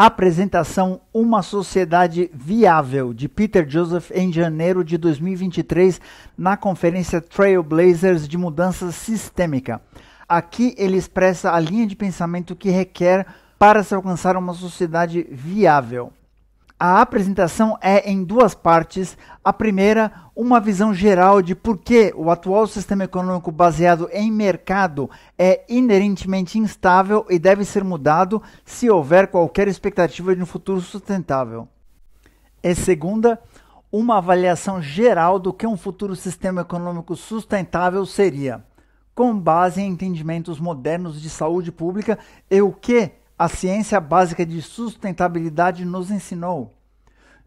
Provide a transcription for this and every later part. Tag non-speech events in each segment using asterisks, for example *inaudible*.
a apresentação Uma Sociedade Viável, de Peter Joseph, em janeiro de 2023, na conferência Trailblazers de Mudança Sistêmica. Aqui ele expressa a linha de pensamento que requer para se alcançar uma sociedade viável. A apresentação é em duas partes. A primeira, uma visão geral de por que o atual sistema econômico baseado em mercado é inerentemente instável e deve ser mudado se houver qualquer expectativa de um futuro sustentável. E segunda, uma avaliação geral do que um futuro sistema econômico sustentável seria, com base em entendimentos modernos de saúde pública e o que a ciência básica de sustentabilidade nos ensinou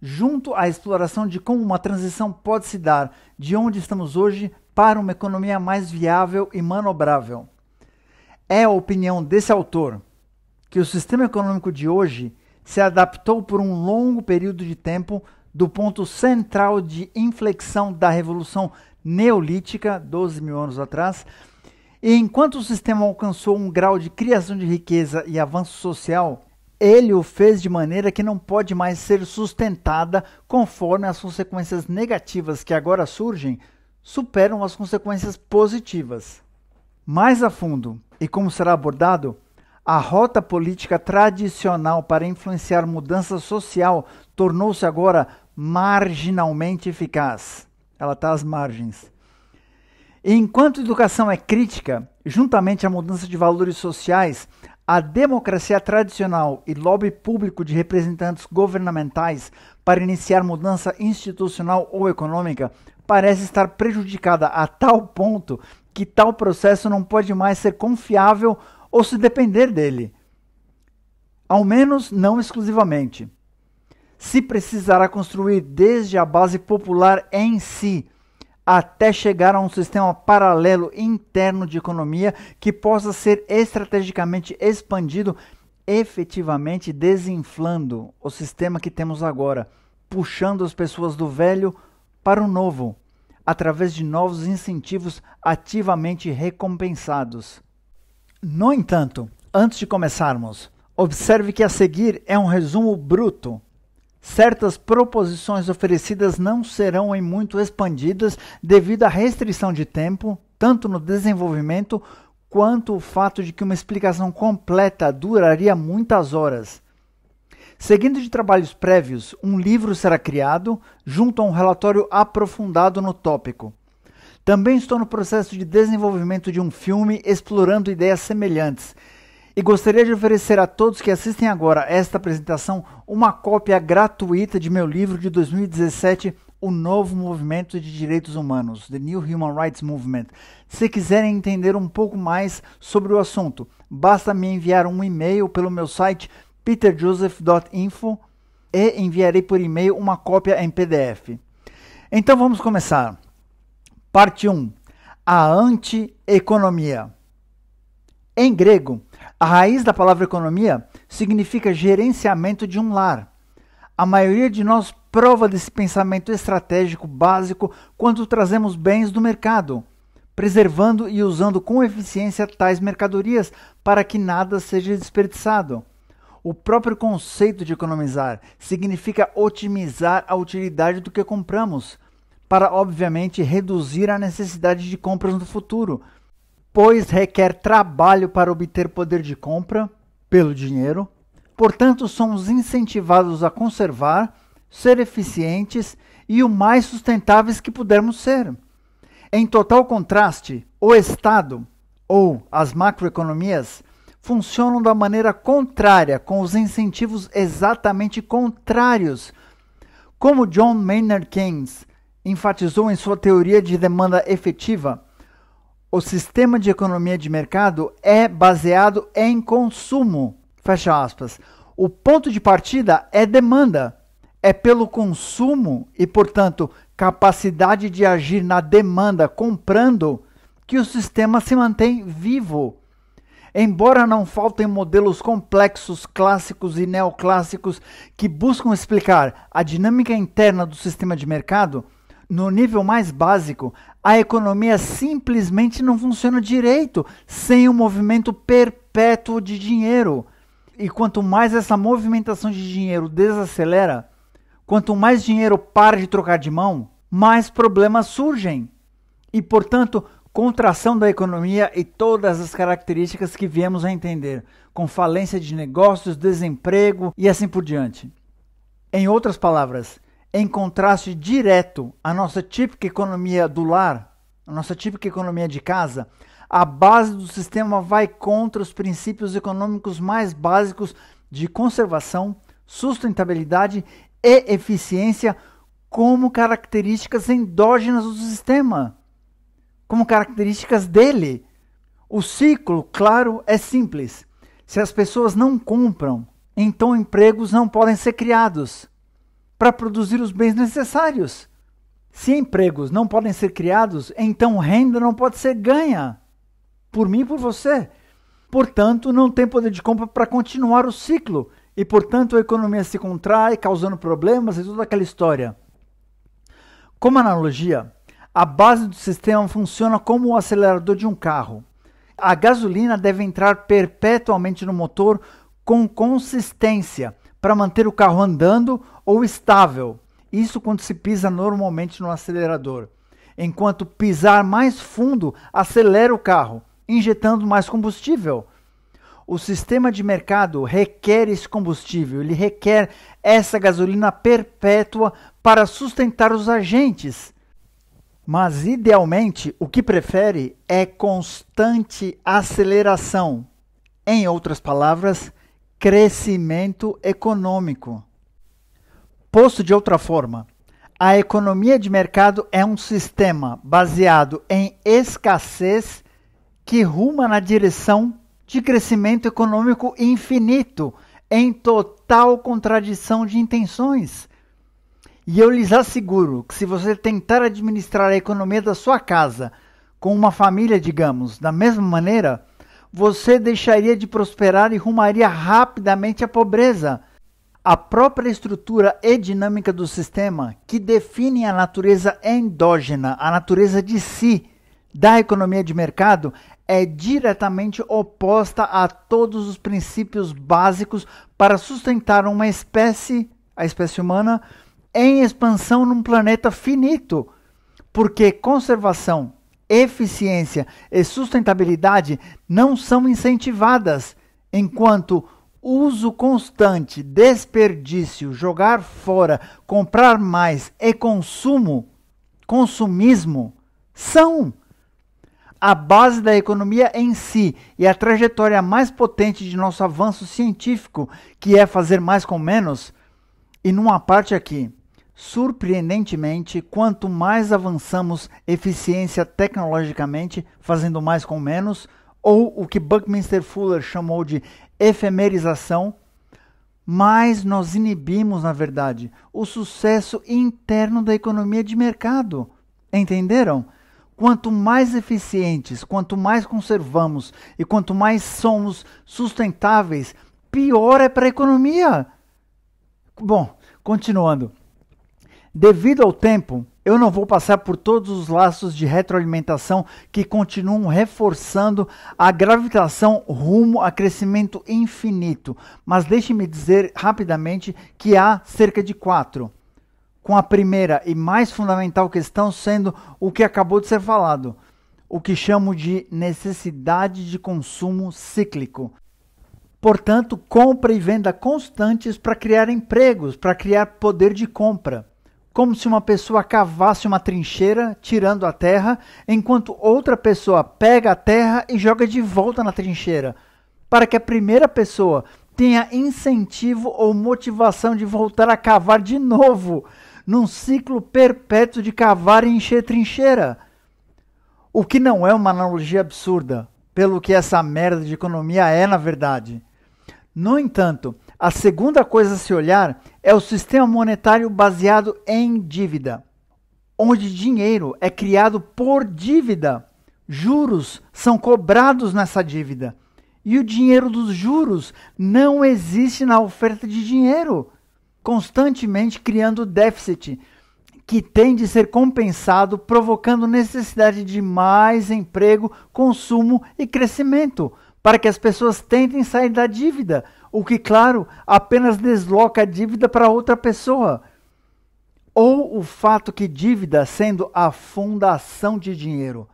junto à exploração de como uma transição pode se dar de onde estamos hoje para uma economia mais viável e manobrável. É a opinião desse autor que o sistema econômico de hoje se adaptou por um longo período de tempo do ponto central de inflexão da Revolução Neolítica, 12 mil anos atrás, e enquanto o sistema alcançou um grau de criação de riqueza e avanço social, ele o fez de maneira que não pode mais ser sustentada, conforme as consequências negativas que agora surgem superam as consequências positivas. Mais a fundo, e como será abordado, a rota política tradicional para influenciar mudança social tornou-se agora marginalmente eficaz. Ela está às margens. E enquanto educação é crítica, juntamente à mudança de valores sociais, a democracia tradicional e lobby público de representantes governamentais para iniciar mudança institucional ou econômica parece estar prejudicada a tal ponto que tal processo não pode mais ser confiável ou se depender dele. Ao menos não exclusivamente. Se precisará construir desde a base popular em si até chegar a um sistema paralelo interno de economia que possa ser estrategicamente expandido, efetivamente desinflando o sistema que temos agora, puxando as pessoas do velho para o novo, através de novos incentivos ativamente recompensados. No entanto, antes de começarmos, observe que a seguir é um resumo bruto Certas proposições oferecidas não serão em muito expandidas devido à restrição de tempo, tanto no desenvolvimento quanto o fato de que uma explicação completa duraria muitas horas. Seguindo de trabalhos prévios, um livro será criado junto a um relatório aprofundado no tópico. Também estou no processo de desenvolvimento de um filme explorando ideias semelhantes, e gostaria de oferecer a todos que assistem agora esta apresentação uma cópia gratuita de meu livro de 2017, O Novo Movimento de Direitos Humanos, The New Human Rights Movement. Se quiserem entender um pouco mais sobre o assunto, basta me enviar um e-mail pelo meu site peterjoseph.info e enviarei por e-mail uma cópia em PDF. Então vamos começar. Parte 1. A antieconomia. Em grego, a raiz da palavra economia significa gerenciamento de um lar. A maioria de nós prova desse pensamento estratégico básico quando trazemos bens do mercado, preservando e usando com eficiência tais mercadorias para que nada seja desperdiçado. O próprio conceito de economizar significa otimizar a utilidade do que compramos, para obviamente reduzir a necessidade de compras no futuro pois requer trabalho para obter poder de compra pelo dinheiro, portanto, somos incentivados a conservar, ser eficientes e o mais sustentáveis que pudermos ser. Em total contraste, o Estado ou as macroeconomias funcionam da maneira contrária, com os incentivos exatamente contrários. Como John Maynard Keynes enfatizou em sua teoria de demanda efetiva, o sistema de economia de mercado é baseado em consumo. Fecha aspas. O ponto de partida é demanda. É pelo consumo e, portanto, capacidade de agir na demanda comprando que o sistema se mantém vivo. Embora não faltem modelos complexos, clássicos e neoclássicos que buscam explicar a dinâmica interna do sistema de mercado, no nível mais básico, a economia simplesmente não funciona direito sem o um movimento perpétuo de dinheiro. E quanto mais essa movimentação de dinheiro desacelera, quanto mais dinheiro para de trocar de mão, mais problemas surgem. E, portanto, contração da economia e todas as características que viemos a entender, com falência de negócios, desemprego e assim por diante. Em outras palavras, em contraste direto à nossa típica economia do lar, a nossa típica economia de casa, a base do sistema vai contra os princípios econômicos mais básicos de conservação, sustentabilidade e eficiência como características endógenas do sistema, como características dele. O ciclo, claro, é simples. Se as pessoas não compram, então empregos não podem ser criados para produzir os bens necessários. Se empregos não podem ser criados, então renda não pode ser ganha por mim e por você. Portanto, não tem poder de compra para continuar o ciclo e, portanto, a economia se contrai, causando problemas e toda aquela história. Como analogia, a base do sistema funciona como o acelerador de um carro. A gasolina deve entrar perpetuamente no motor com consistência para manter o carro andando ou estável. Isso quando se pisa normalmente no acelerador. Enquanto pisar mais fundo acelera o carro, injetando mais combustível. O sistema de mercado requer esse combustível, ele requer essa gasolina perpétua para sustentar os agentes. Mas, idealmente, o que prefere é constante aceleração. Em outras palavras, crescimento econômico. Posto de outra forma, a economia de mercado é um sistema baseado em escassez que ruma na direção de crescimento econômico infinito, em total contradição de intenções. E eu lhes asseguro que, se você tentar administrar a economia da sua casa com uma família, digamos, da mesma maneira, você deixaria de prosperar e rumaria rapidamente à pobreza. A própria estrutura e dinâmica do sistema, que define a natureza endógena, a natureza de si, da economia de mercado, é diretamente oposta a todos os princípios básicos para sustentar uma espécie, a espécie humana, em expansão num planeta finito. Porque conservação eficiência e sustentabilidade não são incentivadas, enquanto uso constante, desperdício, jogar fora, comprar mais e consumo, consumismo, são a base da economia em si e a trajetória mais potente de nosso avanço científico, que é fazer mais com menos. E numa parte aqui, Surpreendentemente, quanto mais avançamos eficiência tecnologicamente, fazendo mais com menos, ou o que Buckminster Fuller chamou de efemerização, mais nós inibimos, na verdade, o sucesso interno da economia de mercado. Entenderam? Quanto mais eficientes, quanto mais conservamos e quanto mais somos sustentáveis, pior é para a economia. Bom, continuando. Devido ao tempo, eu não vou passar por todos os laços de retroalimentação que continuam reforçando a gravitação rumo a crescimento infinito, mas deixe-me dizer rapidamente que há cerca de quatro. Com a primeira e mais fundamental questão sendo o que acabou de ser falado, o que chamo de necessidade de consumo cíclico. Portanto, compra e venda constantes para criar empregos, para criar poder de compra como se uma pessoa cavasse uma trincheira, tirando a terra, enquanto outra pessoa pega a terra e joga de volta na trincheira, para que a primeira pessoa tenha incentivo ou motivação de voltar a cavar de novo, num ciclo perpétuo de cavar e encher trincheira. O que não é uma analogia absurda, pelo que essa merda de economia é na verdade. No entanto, a segunda coisa a se olhar é o sistema monetário baseado em dívida, onde dinheiro é criado por dívida, juros são cobrados nessa dívida. E o dinheiro dos juros não existe na oferta de dinheiro, constantemente criando déficit, que tem de ser compensado, provocando necessidade de mais emprego, consumo e crescimento, para que as pessoas tentem sair da dívida, o que, claro, apenas desloca a dívida para outra pessoa. Ou o fato que dívida, sendo a fundação de dinheiro,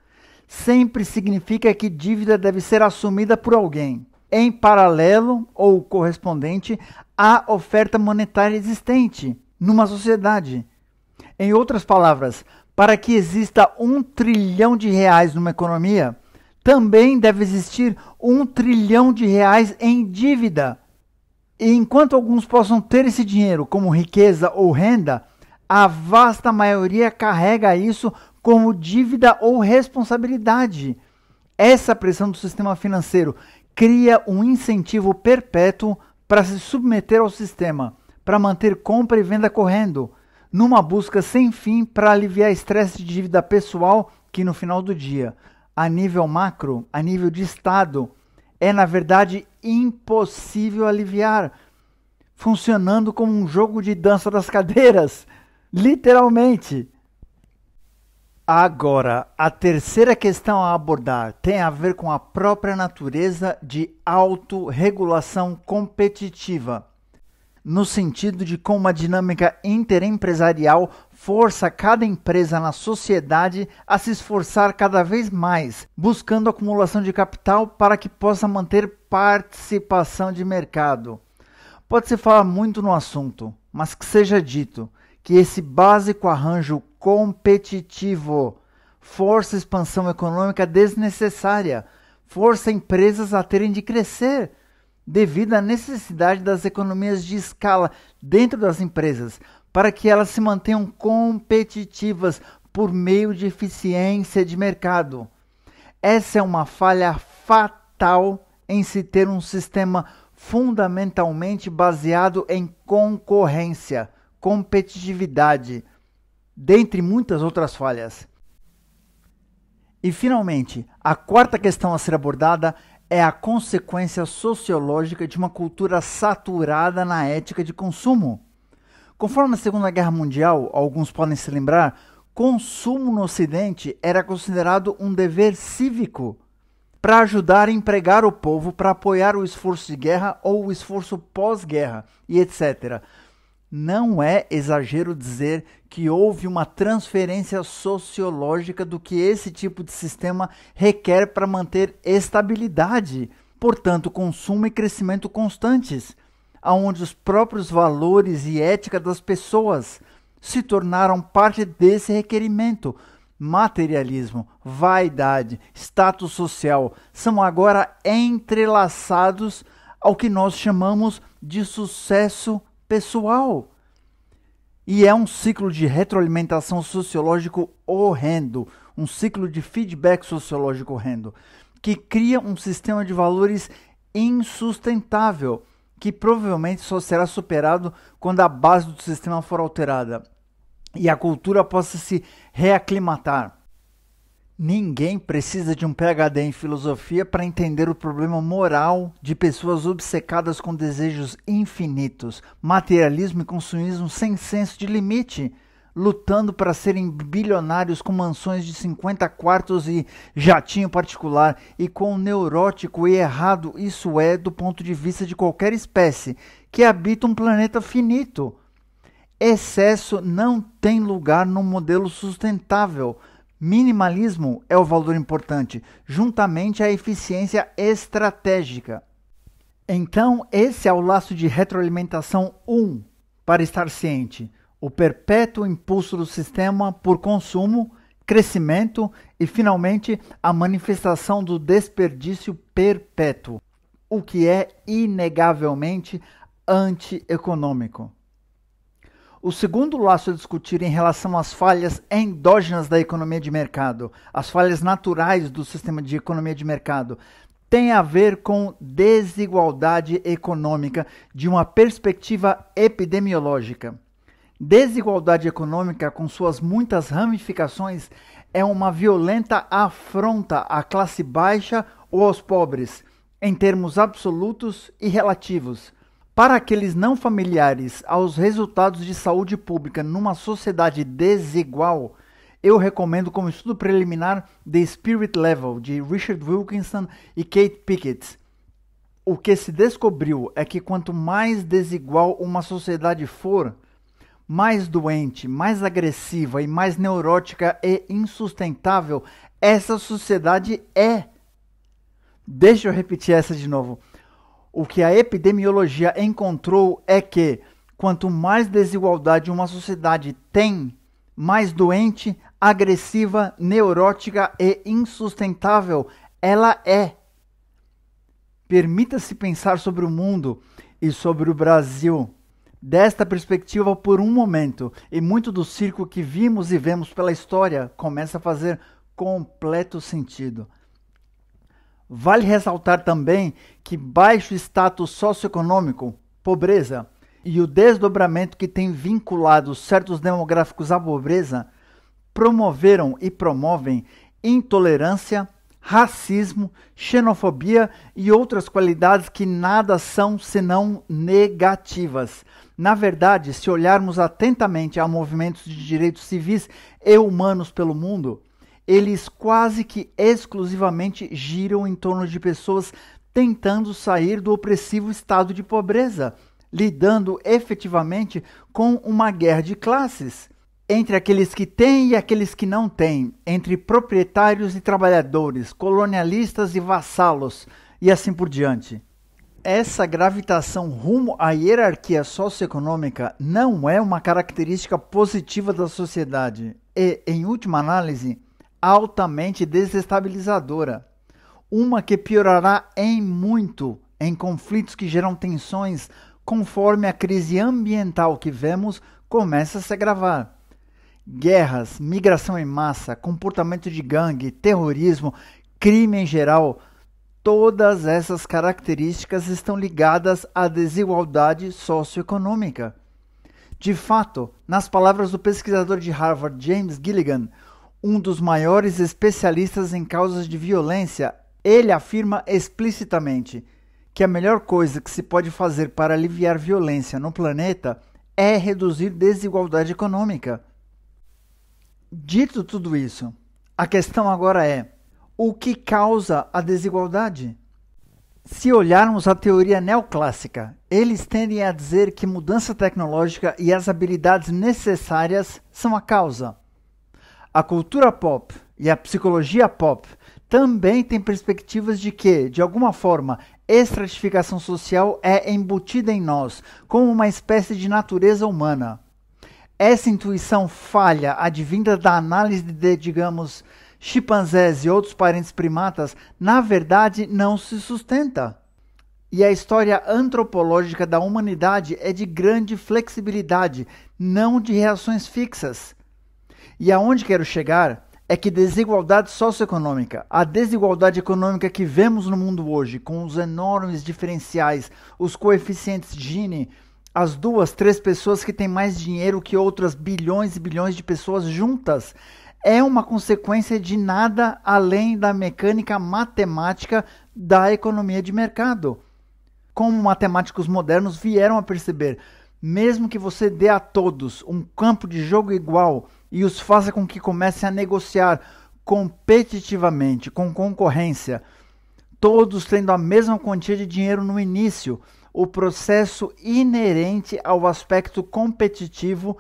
sempre significa que dívida deve ser assumida por alguém, em paralelo ou correspondente à oferta monetária existente numa sociedade. Em outras palavras, para que exista um trilhão de reais numa economia, também deve existir um trilhão de reais em dívida e enquanto alguns possam ter esse dinheiro como riqueza ou renda, a vasta maioria carrega isso como dívida ou responsabilidade. Essa pressão do sistema financeiro cria um incentivo perpétuo para se submeter ao sistema, para manter compra e venda correndo, numa busca sem fim para aliviar estresse de dívida pessoal que no final do dia, a nível macro, a nível de estado, é na verdade impossível aliviar, funcionando como um jogo de dança das cadeiras, *laughs* literalmente. Agora, a terceira questão a abordar tem a ver com a própria natureza de autorregulação competitiva, no sentido de como a dinâmica interempresarial força cada empresa na sociedade a se esforçar cada vez mais, buscando acumulação de capital para que possa manter participação de mercado. Pode-se falar muito no assunto, mas que seja dito que esse básico arranjo competitivo força expansão econômica desnecessária, força empresas a terem de crescer devido à necessidade das economias de escala dentro das empresas, para que elas se mantenham competitivas por meio de eficiência de mercado. Essa é uma falha fatal em se ter um sistema fundamentalmente baseado em concorrência, competitividade, dentre muitas outras falhas. E, finalmente, a quarta questão a ser abordada é a consequência sociológica de uma cultura saturada na ética de consumo. Conforme a Segunda Guerra Mundial, alguns podem se lembrar, consumo no Ocidente era considerado um dever cívico para ajudar a empregar o povo, para apoiar o esforço de guerra ou o esforço pós-guerra e etc. Não é exagero dizer que houve uma transferência sociológica do que esse tipo de sistema requer para manter estabilidade, portanto, consumo e crescimento constantes onde os próprios valores e ética das pessoas se tornaram parte desse requerimento. Materialismo, vaidade, status social são agora entrelaçados ao que nós chamamos de sucesso pessoal. E é um ciclo de retroalimentação sociológico horrendo, um ciclo de feedback sociológico horrendo, que cria um sistema de valores insustentável que provavelmente só será superado quando a base do sistema for alterada e a cultura possa se reaclimatar. Ninguém precisa de um PhD em filosofia para entender o problema moral de pessoas obcecadas com desejos infinitos, materialismo e consumismo sem senso de limite lutando para serem bilionários com mansões de 50 quartos e jatinho particular e com neurótico e errado isso é do ponto de vista de qualquer espécie que habita um planeta finito. Excesso não tem lugar num modelo sustentável. Minimalismo é o valor importante, juntamente à eficiência estratégica. Então, esse é o laço de retroalimentação 1 para estar ciente o perpétuo impulso do sistema por consumo, crescimento e, finalmente, a manifestação do desperdício perpétuo, o que é inegavelmente antieconômico. O segundo laço a discutir em relação às falhas endógenas da economia de mercado, as falhas naturais do sistema de economia de mercado, tem a ver com desigualdade econômica de uma perspectiva epidemiológica. Desigualdade econômica, com suas muitas ramificações, é uma violenta afronta à classe baixa ou aos pobres, em termos absolutos e relativos. Para aqueles não familiares aos resultados de saúde pública numa sociedade desigual, eu recomendo como estudo preliminar The Spirit Level, de Richard Wilkinson e Kate Pickett. O que se descobriu é que quanto mais desigual uma sociedade for, mais doente, mais agressiva e mais neurótica e insustentável essa sociedade é. Deixa eu repetir essa de novo. O que a epidemiologia encontrou é que quanto mais desigualdade uma sociedade tem, mais doente, agressiva, neurótica e insustentável ela é. Permita-se pensar sobre o mundo e sobre o Brasil desta perspectiva por um momento, e muito do circo que vimos e vemos pela história começa a fazer completo sentido. Vale ressaltar também que baixo status socioeconômico, pobreza e o desdobramento que tem vinculado certos demográficos à pobreza promoveram e promovem intolerância, racismo, xenofobia e outras qualidades que nada são senão negativas, na verdade, se olharmos atentamente a movimentos de direitos civis e humanos pelo mundo, eles quase que exclusivamente giram em torno de pessoas tentando sair do opressivo estado de pobreza, lidando efetivamente com uma guerra de classes entre aqueles que têm e aqueles que não têm, entre proprietários e trabalhadores, colonialistas e vassalos, e assim por diante essa gravitação rumo à hierarquia socioeconômica não é uma característica positiva da sociedade e, em última análise, altamente desestabilizadora, uma que piorará em muito em conflitos que geram tensões conforme a crise ambiental que vemos começa a se agravar. Guerras, migração em massa, comportamento de gangue, terrorismo, crime em geral Todas essas características estão ligadas à desigualdade socioeconômica. De fato, nas palavras do pesquisador de Harvard James Gilligan, um dos maiores especialistas em causas de violência, ele afirma explicitamente que a melhor coisa que se pode fazer para aliviar violência no planeta é reduzir desigualdade econômica. Dito tudo isso, a questão agora é: o que causa a desigualdade? Se olharmos a teoria neoclássica, eles tendem a dizer que mudança tecnológica e as habilidades necessárias são a causa. A cultura pop e a psicologia pop também têm perspectivas de que, de alguma forma, estratificação social é embutida em nós, como uma espécie de natureza humana. Essa intuição falha advinda da análise de, digamos, chimpanzés e outros parentes primatas, na verdade não se sustenta. E a história antropológica da humanidade é de grande flexibilidade, não de reações fixas. E aonde quero chegar é que desigualdade socioeconômica, a desigualdade econômica que vemos no mundo hoje, com os enormes diferenciais, os coeficientes Gini, as duas, três pessoas que têm mais dinheiro que outras bilhões e bilhões de pessoas juntas, é uma consequência de nada além da mecânica matemática da economia de mercado. Como matemáticos modernos vieram a perceber, mesmo que você dê a todos um campo de jogo igual e os faça com que comecem a negociar competitivamente, com concorrência, todos tendo a mesma quantia de dinheiro no início, o processo inerente ao aspecto competitivo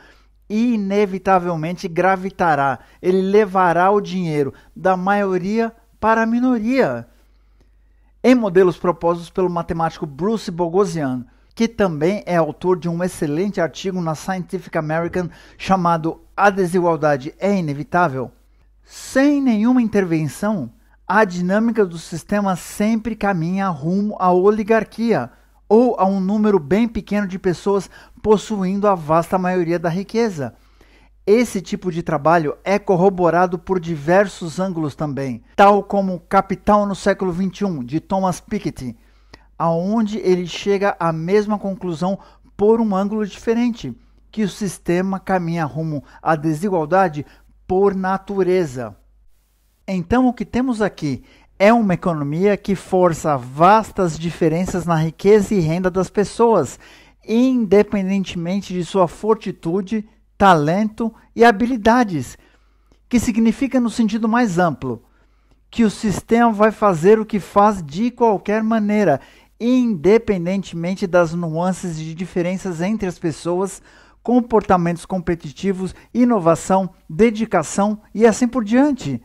inevitavelmente gravitará, ele levará o dinheiro da maioria para a minoria. Em modelos propostos pelo matemático Bruce Bogosian, que também é autor de um excelente artigo na Scientific American chamado A Desigualdade é Inevitável, sem nenhuma intervenção, a dinâmica do sistema sempre caminha rumo à oligarquia, ou a um número bem pequeno de pessoas possuindo a vasta maioria da riqueza. Esse tipo de trabalho é corroborado por diversos ângulos também, tal como Capital no século XXI, de Thomas Piketty, aonde ele chega à mesma conclusão por um ângulo diferente, que o sistema caminha rumo à desigualdade por natureza. Então o que temos aqui é uma economia que força vastas diferenças na riqueza e renda das pessoas, independentemente de sua fortitude, talento e habilidades, que significa no sentido mais amplo que o sistema vai fazer o que faz de qualquer maneira, independentemente das nuances de diferenças entre as pessoas, comportamentos competitivos, inovação, dedicação e assim por diante.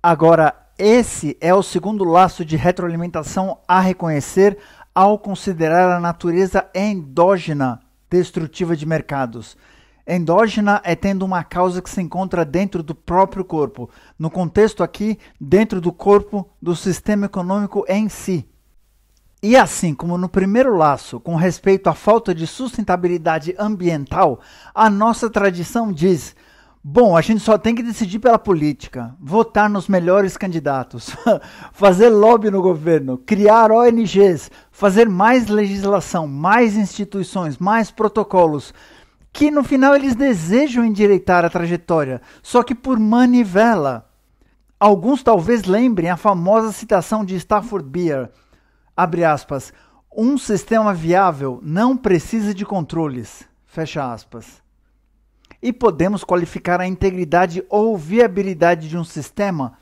Agora, esse é o segundo laço de retroalimentação a reconhecer ao considerar a natureza endógena destrutiva de mercados. Endógena é tendo uma causa que se encontra dentro do próprio corpo, no contexto aqui, dentro do corpo do sistema econômico em si. E assim como no primeiro laço, com respeito à falta de sustentabilidade ambiental, a nossa tradição diz: Bom, a gente só tem que decidir pela política, votar nos melhores candidatos, *laughs* fazer lobby no governo, criar ONGs, fazer mais legislação, mais instituições, mais protocolos, que no final eles desejam endireitar a trajetória, só que por manivela. Alguns talvez lembrem a famosa citação de Stafford Beer, abre aspas, um sistema viável não precisa de controles, fecha aspas e podemos qualificar a integridade ou viabilidade de um sistema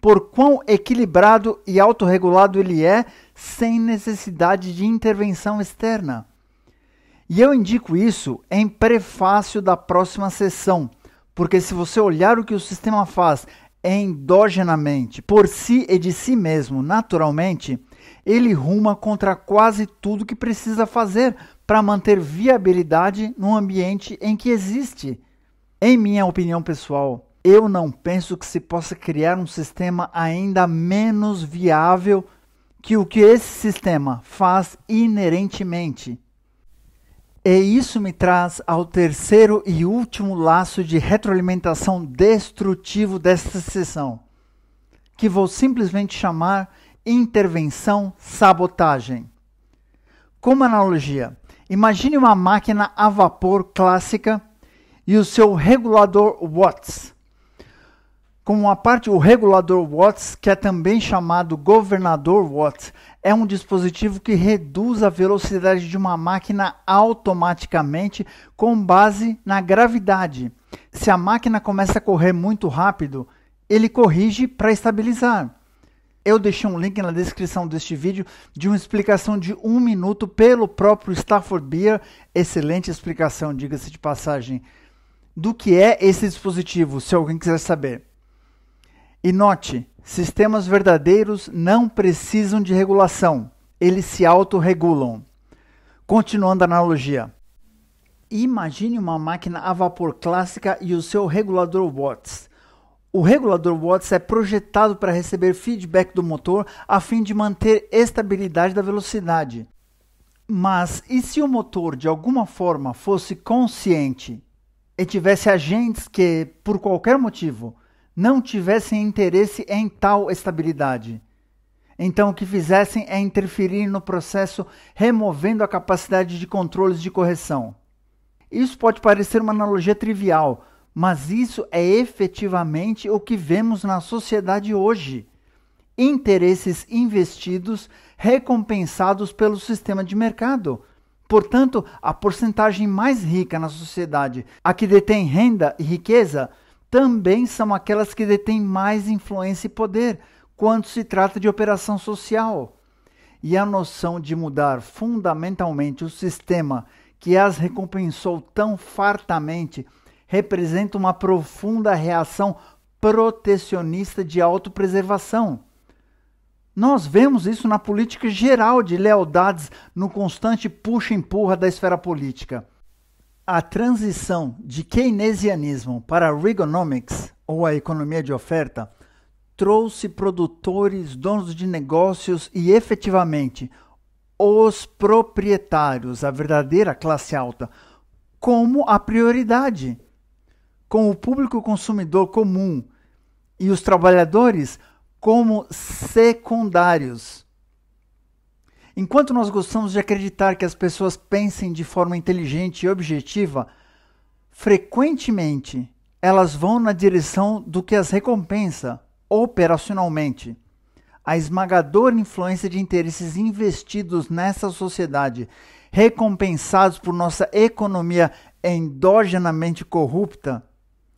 por quão equilibrado e autorregulado ele é sem necessidade de intervenção externa. E eu indico isso em prefácio da próxima sessão, porque se você olhar o que o sistema faz endogenamente, por si e de si mesmo, naturalmente, ele ruma contra quase tudo que precisa fazer para manter viabilidade no ambiente em que existe. Em minha opinião pessoal, eu não penso que se possa criar um sistema ainda menos viável que o que esse sistema faz inerentemente. E isso me traz ao terceiro e último laço de retroalimentação destrutivo desta sessão, que vou simplesmente chamar intervenção sabotagem. Como analogia, imagine uma máquina a vapor clássica e o seu regulador watts. Como a parte, o regulador watts, que é também chamado governador watts, é um dispositivo que reduz a velocidade de uma máquina automaticamente com base na gravidade. Se a máquina começa a correr muito rápido, ele corrige para estabilizar. Eu deixei um link na descrição deste vídeo de uma explicação de um minuto pelo próprio Stafford Beer. Excelente explicação, diga-se de passagem do que é esse dispositivo, se alguém quiser saber. E note, sistemas verdadeiros não precisam de regulação, eles se autorregulam. Continuando a analogia. Imagine uma máquina a vapor clássica e o seu regulador Watts. O regulador Watts é projetado para receber feedback do motor a fim de manter estabilidade da velocidade. Mas e se o motor de alguma forma fosse consciente e tivesse agentes que, por qualquer motivo, não tivessem interesse em tal estabilidade. Então, o que fizessem é interferir no processo, removendo a capacidade de controles de correção. Isso pode parecer uma analogia trivial, mas isso é efetivamente o que vemos na sociedade hoje. Interesses investidos recompensados pelo sistema de mercado, Portanto, a porcentagem mais rica na sociedade, a que detém renda e riqueza, também são aquelas que detêm mais influência e poder quando se trata de operação social. E a noção de mudar fundamentalmente o sistema que as recompensou tão fartamente representa uma profunda reação protecionista de autopreservação. Nós vemos isso na política geral de lealdades no constante puxa e empurra da esfera política. A transição de keynesianismo para Reaganomics, ou a economia de oferta, trouxe produtores, donos de negócios e efetivamente os proprietários, a verdadeira classe alta, como a prioridade. Com o público consumidor comum e os trabalhadores como secundários. Enquanto nós gostamos de acreditar que as pessoas pensem de forma inteligente e objetiva, frequentemente elas vão na direção do que as recompensa operacionalmente. A esmagadora influência de interesses investidos nessa sociedade, recompensados por nossa economia endogenamente corrupta,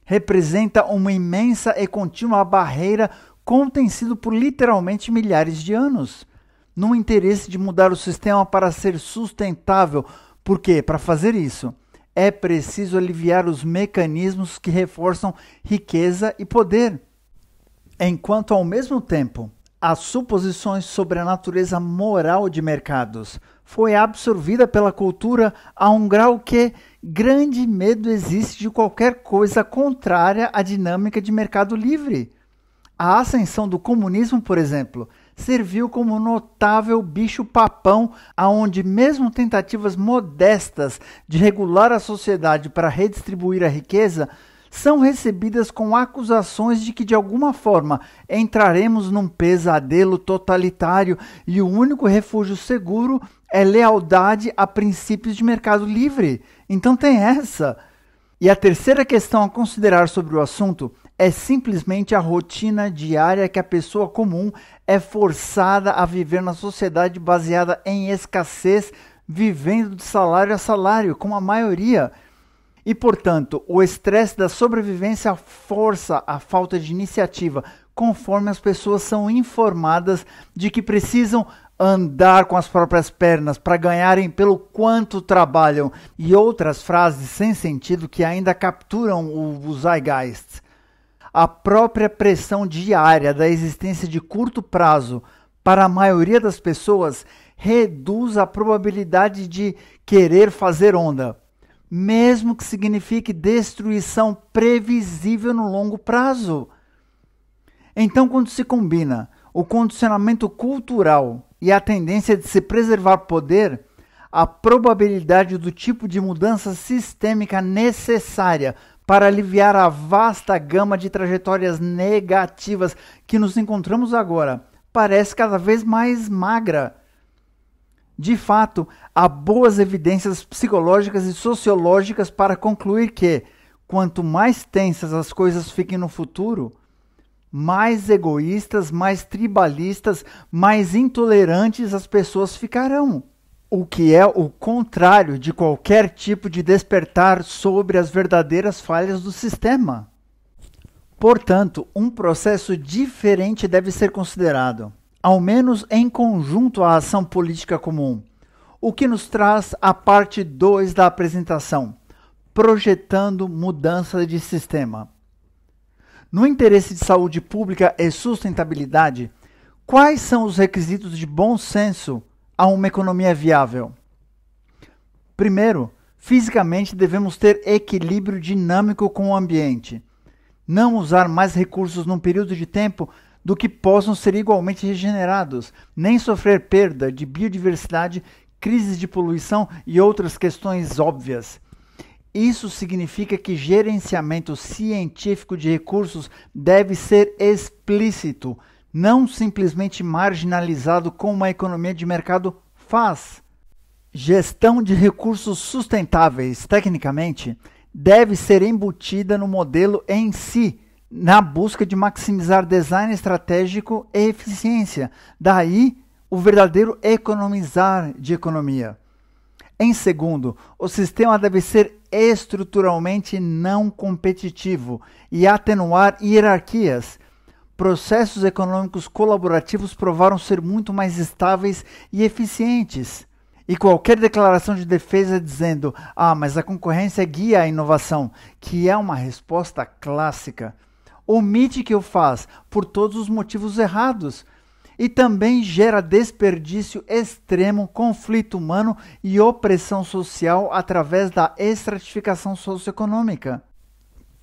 representa uma imensa e contínua barreira contém sido por literalmente milhares de anos, no interesse de mudar o sistema para ser sustentável, porque, para fazer isso, é preciso aliviar os mecanismos que reforçam riqueza e poder. Enquanto, ao mesmo tempo, as suposições sobre a natureza moral de mercados foi absorvida pela cultura a um grau que grande medo existe de qualquer coisa contrária à dinâmica de mercado livre. A ascensão do comunismo, por exemplo, serviu como notável bicho-papão, aonde mesmo tentativas modestas de regular a sociedade para redistribuir a riqueza são recebidas com acusações de que de alguma forma entraremos num pesadelo totalitário e o único refúgio seguro é lealdade a princípios de mercado livre. Então tem essa. E a terceira questão a considerar sobre o assunto é simplesmente a rotina diária que a pessoa comum é forçada a viver na sociedade baseada em escassez, vivendo de salário a salário, como a maioria. E, portanto, o estresse da sobrevivência força a falta de iniciativa, conforme as pessoas são informadas de que precisam andar com as próprias pernas para ganharem pelo quanto trabalham e outras frases sem sentido que ainda capturam o, o zeitgeist a própria pressão diária da existência de curto prazo para a maioria das pessoas reduz a probabilidade de querer fazer onda, mesmo que signifique destruição previsível no longo prazo. Então, quando se combina o condicionamento cultural e a tendência de se preservar poder, a probabilidade do tipo de mudança sistêmica necessária para aliviar a vasta gama de trajetórias negativas que nos encontramos agora, parece cada vez mais magra. De fato, há boas evidências psicológicas e sociológicas para concluir que, quanto mais tensas as coisas fiquem no futuro, mais egoístas, mais tribalistas, mais intolerantes as pessoas ficarão o que é o contrário de qualquer tipo de despertar sobre as verdadeiras falhas do sistema. Portanto, um processo diferente deve ser considerado, ao menos em conjunto à ação política comum, o que nos traz a parte 2 da apresentação, projetando mudança de sistema. No interesse de saúde pública e sustentabilidade, quais são os requisitos de bom senso a uma economia viável? Primeiro, fisicamente devemos ter equilíbrio dinâmico com o ambiente. Não usar mais recursos num período de tempo do que possam ser igualmente regenerados, nem sofrer perda de biodiversidade, crises de poluição e outras questões óbvias. Isso significa que gerenciamento científico de recursos deve ser explícito, não simplesmente marginalizado como a economia de mercado faz. Gestão de recursos sustentáveis, tecnicamente, deve ser embutida no modelo em si, na busca de maximizar design estratégico e eficiência. Daí o verdadeiro economizar de economia. Em segundo, o sistema deve ser estruturalmente não competitivo e atenuar hierarquias processos econômicos colaborativos provaram ser muito mais estáveis e eficientes. E qualquer declaração de defesa dizendo, ah, mas a concorrência guia a inovação, que é uma resposta clássica, omite que o faz por todos os motivos errados e também gera desperdício extremo, conflito humano e opressão social através da estratificação socioeconômica.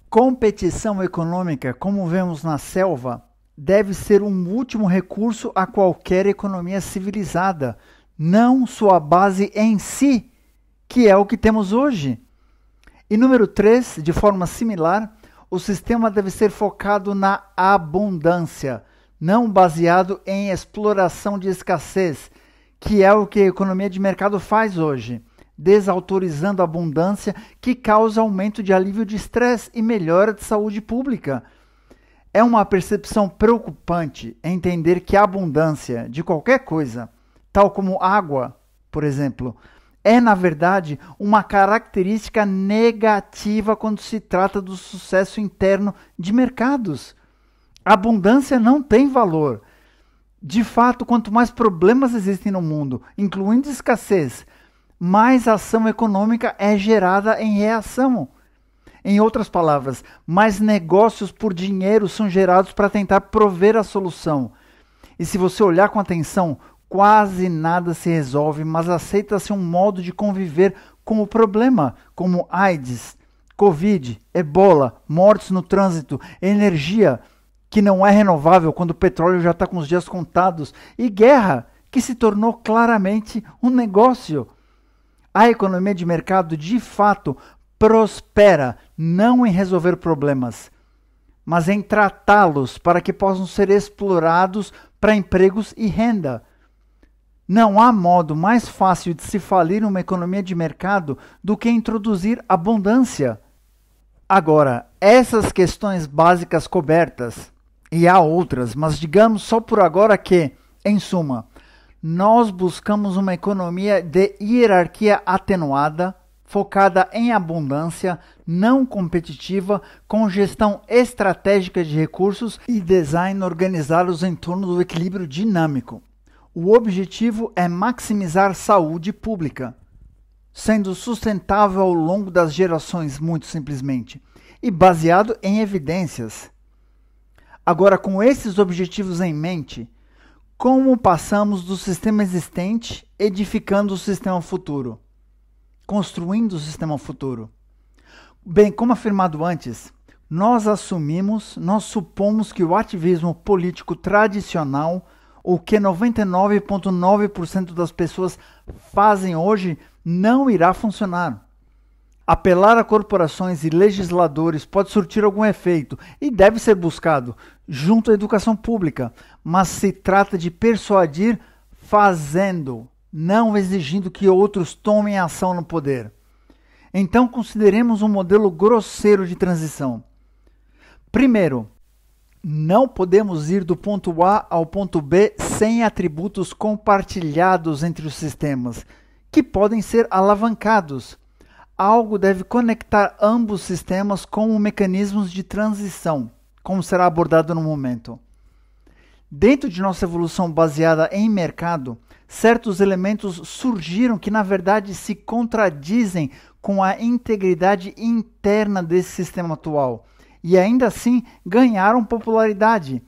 Competição econômica, como vemos na selva, deve ser um último recurso a qualquer economia civilizada, não sua base em si, que é o que temos hoje. E número 3, de forma similar, o sistema deve ser focado na abundância, não baseado em exploração de escassez, que é o que a economia de mercado faz hoje, desautorizando a abundância que causa aumento de alívio de estresse e melhora de saúde pública é uma percepção preocupante entender que a abundância de qualquer coisa, tal como água, por exemplo, é, na verdade, uma característica negativa quando se trata do sucesso interno de mercados. A abundância não tem valor. De fato, quanto mais problemas existem no mundo, incluindo escassez, mais ação econômica é gerada em reação. Em outras palavras, mais negócios por dinheiro são gerados para tentar prover a solução. E se você olhar com atenção, quase nada se resolve, mas aceita-se um modo de conviver com o problema, como AIDS, Covid, ebola, mortes no trânsito, energia que não é renovável quando o petróleo já está com os dias contados, e guerra, que se tornou claramente um negócio. A economia de mercado, de fato, prospera não em resolver problemas, mas em tratá-los para que possam ser explorados para empregos e renda. Não há modo mais fácil de se falir numa economia de mercado do que introduzir abundância. Agora, essas questões básicas cobertas, e há outras, mas digamos só por agora que, em suma, nós buscamos uma economia de hierarquia atenuada, focada em abundância, não competitiva, com gestão estratégica de recursos e design organizados em torno do equilíbrio dinâmico. O objetivo é maximizar saúde pública, sendo sustentável ao longo das gerações, muito simplesmente, e baseado em evidências. Agora, com esses objetivos em mente, como passamos do sistema existente edificando o sistema futuro? construindo o sistema futuro. Bem, como afirmado antes, nós assumimos, nós supomos que o ativismo político tradicional, o que 99,9% das pessoas fazem hoje, não irá funcionar. Apelar a corporações e legisladores pode surtir algum efeito e deve ser buscado junto à educação pública, mas se trata de persuadir fazendo não exigindo que outros tomem ação no poder. Então, consideremos um modelo grosseiro de transição. Primeiro, não podemos ir do ponto A ao ponto B sem atributos compartilhados entre os sistemas, que podem ser alavancados. Algo deve conectar ambos sistemas como mecanismos de transição, como será abordado no momento. Dentro de nossa evolução baseada em mercado, certos elementos surgiram que, na verdade, se contradizem com a integridade interna desse sistema atual e ainda assim ganharam popularidade.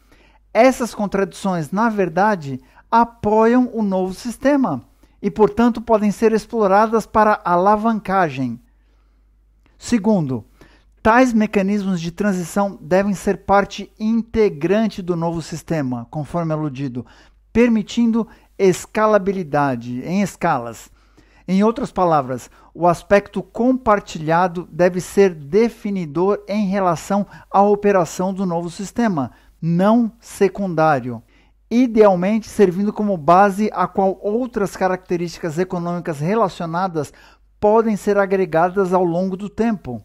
Essas contradições, na verdade, apoiam o novo sistema e, portanto, podem ser exploradas para alavancagem. Segundo, tais mecanismos de transição devem ser parte integrante do novo sistema, conforme é aludido, permitindo escalabilidade em escalas. Em outras palavras, o aspecto compartilhado deve ser definidor em relação à operação do novo sistema, não secundário idealmente servindo como base a qual outras características econômicas relacionadas podem ser agregadas ao longo do tempo.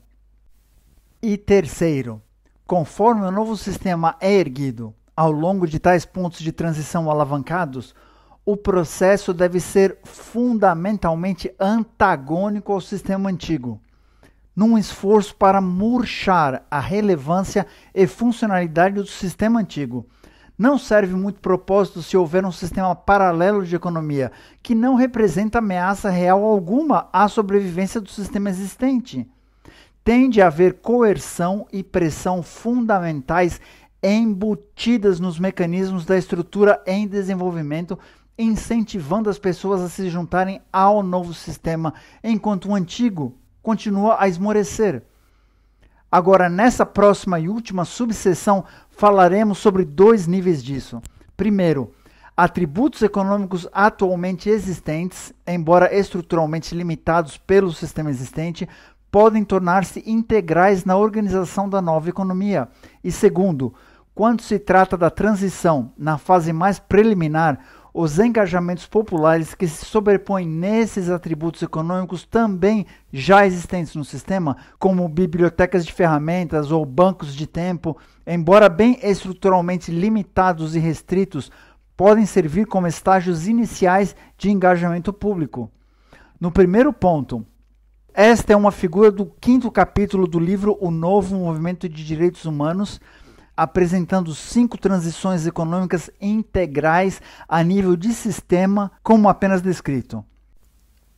E terceiro, conforme o novo sistema é erguido ao longo de tais pontos de transição alavancados, o processo deve ser fundamentalmente antagônico ao sistema antigo, num esforço para murchar a relevância e funcionalidade do sistema antigo. Não serve muito propósito se houver um sistema paralelo de economia que não representa ameaça real alguma à sobrevivência do sistema existente. Tende a haver coerção e pressão fundamentais embutidas nos mecanismos da estrutura em desenvolvimento incentivando as pessoas a se juntarem ao novo sistema, enquanto o antigo continua a esmorecer. Agora, nessa próxima e última subseção, falaremos sobre dois níveis disso. Primeiro, atributos econômicos atualmente existentes, embora estruturalmente limitados pelo sistema existente, podem tornar-se integrais na organização da nova economia. E segundo, quando se trata da transição, na fase mais preliminar, os engajamentos populares que se sobrepõem nesses atributos econômicos também já existentes no sistema, como bibliotecas de ferramentas ou bancos de tempo, embora bem estruturalmente limitados e restritos, podem servir como estágios iniciais de engajamento público. No primeiro ponto, esta é uma figura do quinto capítulo do livro O Novo Movimento de Direitos Humanos, apresentando cinco transições econômicas integrais a nível de sistema, como apenas descrito.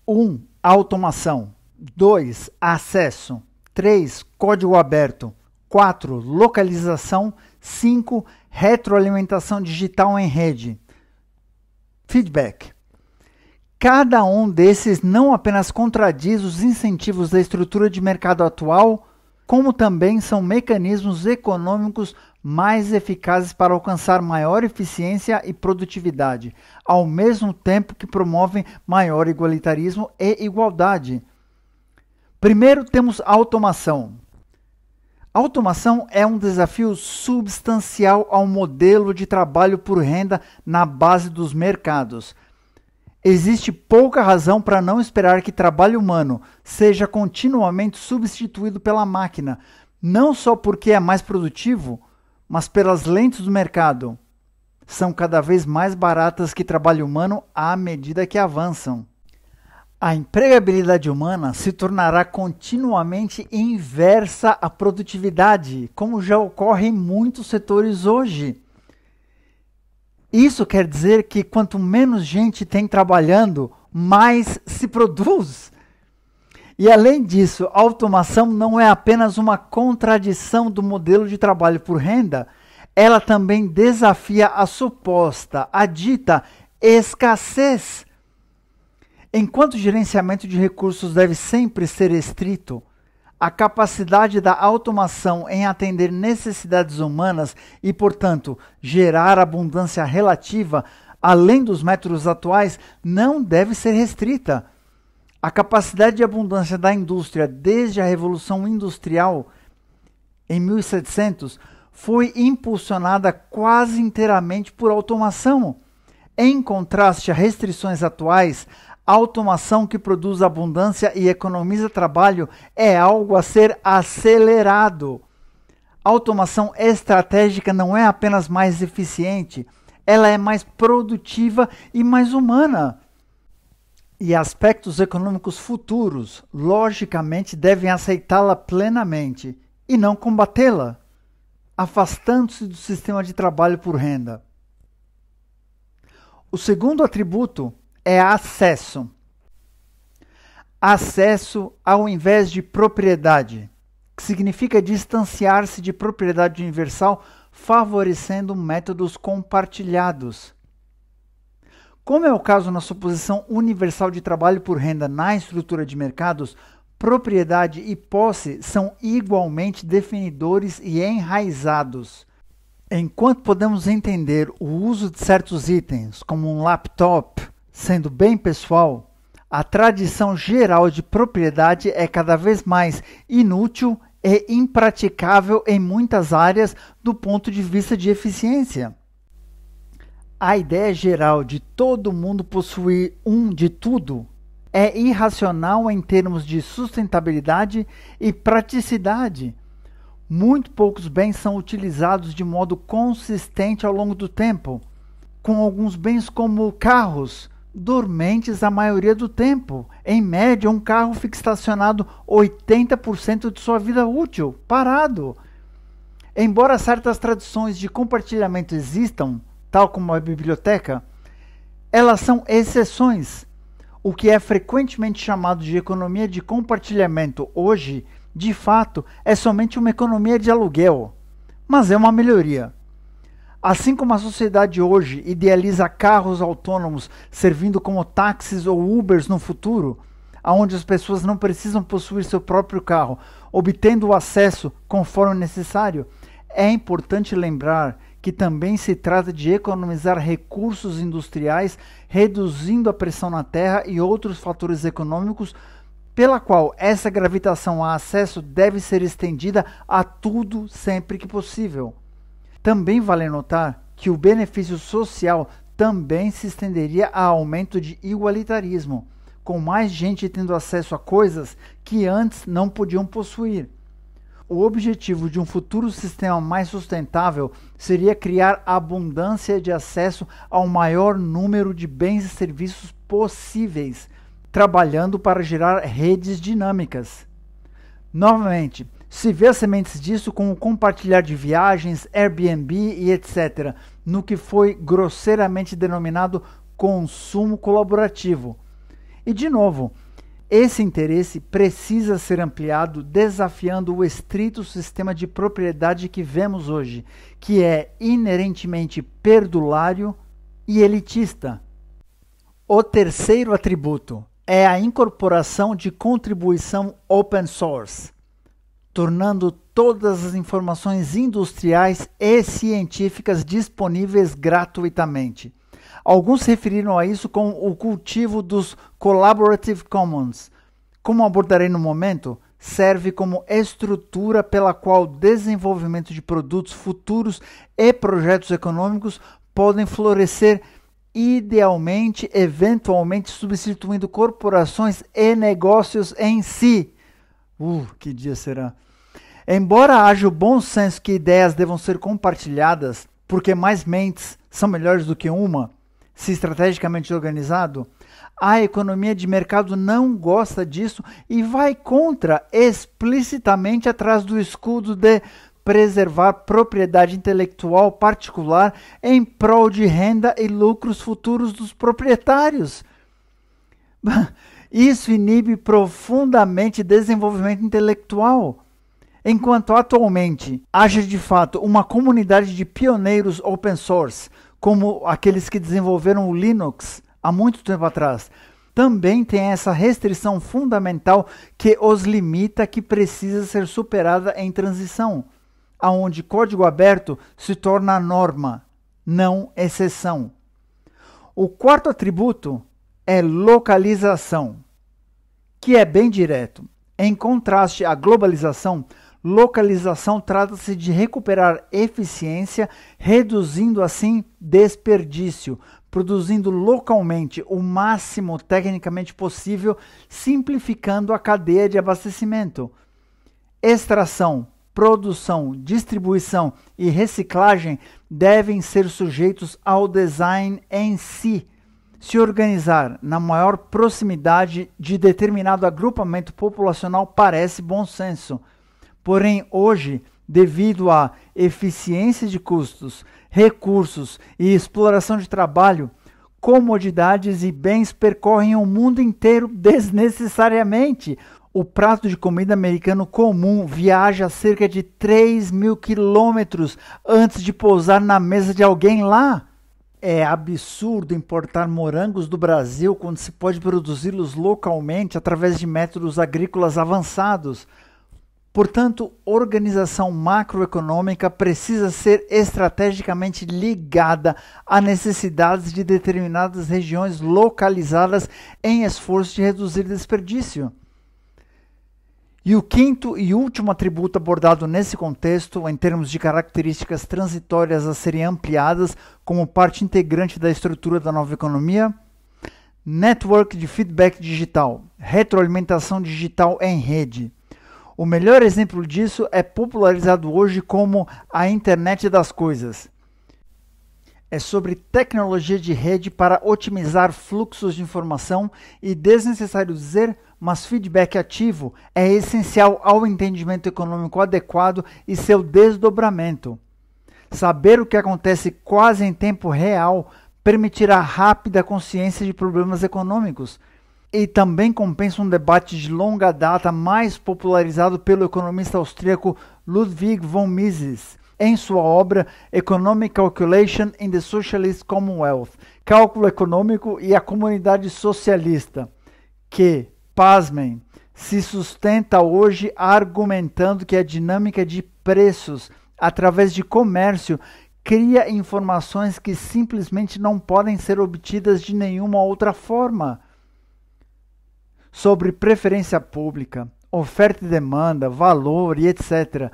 1. Um, automação. 2. Acesso. 3. Código aberto. 4. Localização. 5. Retroalimentação digital em rede. Feedback. Cada um desses não apenas contradiz os incentivos da estrutura de mercado atual, como também são mecanismos econômicos mais eficazes para alcançar maior eficiência e produtividade, ao mesmo tempo que promovem maior igualitarismo e igualdade. Primeiro temos a automação. A automação é um desafio substancial ao modelo de trabalho por renda na base dos mercados Existe pouca razão para não esperar que trabalho humano seja continuamente substituído pela máquina, não só porque é mais produtivo, mas pelas lentes do mercado. São cada vez mais baratas que trabalho humano à medida que avançam. A empregabilidade humana se tornará continuamente inversa à produtividade, como já ocorre em muitos setores hoje. Isso quer dizer que quanto menos gente tem trabalhando, mais se produz. E além disso, a automação não é apenas uma contradição do modelo de trabalho por renda, ela também desafia a suposta, a dita escassez. Enquanto o gerenciamento de recursos deve sempre ser estrito, a capacidade da automação em atender necessidades humanas e, portanto, gerar abundância relativa, além dos métodos atuais, não deve ser restrita. A capacidade de abundância da indústria desde a Revolução Industrial, em 1700, foi impulsionada quase inteiramente por automação. Em contraste a restrições atuais, a automação que produz abundância e economiza trabalho é algo a ser acelerado. A automação estratégica não é apenas mais eficiente, ela é mais produtiva e mais humana. E aspectos econômicos futuros, logicamente, devem aceitá-la plenamente e não combatê-la, afastando-se do sistema de trabalho por renda. O segundo atributo é acesso. Acesso ao invés de propriedade, que significa distanciar-se de propriedade universal, favorecendo métodos compartilhados. Como é o caso na suposição universal de trabalho por renda na estrutura de mercados, propriedade e posse são igualmente definidores e enraizados. Enquanto podemos entender o uso de certos itens, como um laptop, Sendo bem pessoal, a tradição geral de propriedade é cada vez mais inútil e impraticável em muitas áreas do ponto de vista de eficiência. A ideia geral de todo mundo possuir um de tudo é irracional em termos de sustentabilidade e praticidade. Muito poucos bens são utilizados de modo consistente ao longo do tempo, com alguns bens como carros, dormentes a maioria do tempo. Em média, um carro fica estacionado 80% de sua vida útil, parado. Embora certas tradições de compartilhamento existam, tal como a biblioteca, elas são exceções. O que é frequentemente chamado de economia de compartilhamento hoje, de fato, é somente uma economia de aluguel. Mas é uma melhoria. Assim como a sociedade hoje idealiza carros autônomos servindo como táxis ou Ubers no futuro, aonde as pessoas não precisam possuir seu próprio carro, obtendo o acesso conforme necessário, é importante lembrar que também se trata de economizar recursos industriais, reduzindo a pressão na Terra e outros fatores econômicos, pela qual essa gravitação a acesso deve ser estendida a tudo sempre que possível. Também vale notar que o benefício social também se estenderia a aumento de igualitarismo, com mais gente tendo acesso a coisas que antes não podiam possuir. O objetivo de um futuro sistema mais sustentável seria criar abundância de acesso ao maior número de bens e serviços possíveis, trabalhando para gerar redes dinâmicas. Novamente, se vê as sementes disso com o compartilhar de viagens, Airbnb e etc., no que foi grosseiramente denominado consumo colaborativo. E de novo, esse interesse precisa ser ampliado desafiando o estrito sistema de propriedade que vemos hoje, que é inerentemente perdulário e elitista. O terceiro atributo é a incorporação de contribuição open source tornando todas as informações industriais e científicas disponíveis gratuitamente. Alguns se referiram a isso como o cultivo dos Collaborative Commons. Como abordarei no momento, serve como estrutura pela qual o desenvolvimento de produtos futuros e projetos econômicos podem florescer idealmente, eventualmente substituindo corporações e negócios em si. Uh, que dia será? Embora haja o bom senso que ideias devam ser compartilhadas, porque mais mentes são melhores do que uma, se estrategicamente organizado, a economia de mercado não gosta disso e vai contra explicitamente atrás do escudo de preservar propriedade intelectual particular em prol de renda e lucros futuros dos proprietários. *laughs* Isso inibe profundamente desenvolvimento intelectual. Enquanto atualmente haja de fato uma comunidade de pioneiros open source, como aqueles que desenvolveram o Linux há muito tempo atrás, também tem essa restrição fundamental que os limita que precisa ser superada em transição, aonde código aberto se torna a norma, não exceção. O quarto atributo é localização, que é bem direto. Em contraste à globalização, localização trata-se de recuperar eficiência, reduzindo assim desperdício, produzindo localmente o máximo tecnicamente possível, simplificando a cadeia de abastecimento. Extração, produção, distribuição e reciclagem devem ser sujeitos ao design em si. Se organizar na maior proximidade de determinado agrupamento populacional parece bom senso. Porém, hoje, devido à eficiência de custos, recursos e exploração de trabalho, comodidades e bens percorrem o mundo inteiro desnecessariamente. O prato de comida americano comum viaja cerca de 3 mil quilômetros antes de pousar na mesa de alguém lá. É absurdo importar morangos do Brasil quando se pode produzi-los localmente através de métodos agrícolas avançados. Portanto, organização macroeconômica precisa ser estrategicamente ligada a necessidades de determinadas regiões localizadas em esforço de reduzir desperdício. E o quinto e último atributo abordado nesse contexto, em termos de características transitórias a serem ampliadas como parte integrante da estrutura da nova economia, network de feedback digital, retroalimentação digital em rede. O melhor exemplo disso é popularizado hoje como a Internet das Coisas. É sobre tecnologia de rede para otimizar fluxos de informação e desnecessário dizer, mas feedback ativo é essencial ao entendimento econômico adequado e seu desdobramento. Saber o que acontece quase em tempo real permitirá rápida consciência de problemas econômicos, e também compensa um debate de longa data mais popularizado pelo economista austríaco Ludwig von Mises em sua obra Economic Calculation in the Socialist Commonwealth, Cálculo Econômico e a Comunidade Socialista, que, pasmem, se sustenta hoje argumentando que a dinâmica de preços através de comércio cria informações que simplesmente não podem ser obtidas de nenhuma outra forma sobre preferência pública, oferta e demanda, valor e etc.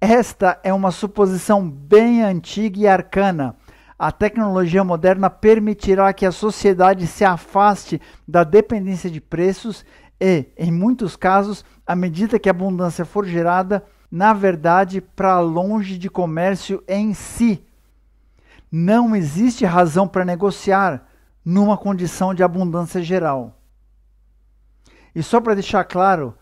Esta é uma suposição bem antiga e arcana. A tecnologia moderna permitirá que a sociedade se afaste da dependência de preços e, em muitos casos, à medida que a abundância for gerada, na verdade, para longe de comércio em si. Não existe razão para negociar numa condição de abundância geral. E só para deixar claro,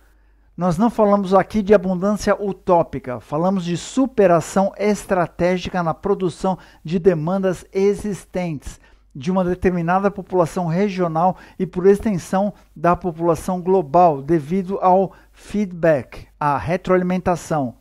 nós não falamos aqui de abundância utópica, falamos de superação estratégica na produção de demandas existentes de uma determinada população regional e, por extensão, da população global, devido ao feedback, à retroalimentação.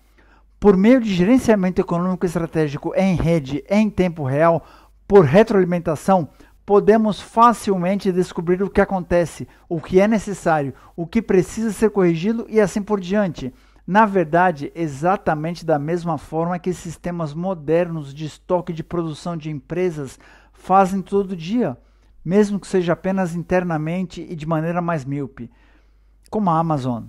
Por meio de gerenciamento econômico estratégico em rede, em tempo real, por retroalimentação, podemos facilmente descobrir o que acontece, o que é necessário, o que precisa ser corrigido e assim por diante. Na verdade, exatamente da mesma forma que sistemas modernos de estoque de produção de empresas fazem todo dia, mesmo que seja apenas internamente e de maneira mais míope, como a Amazon.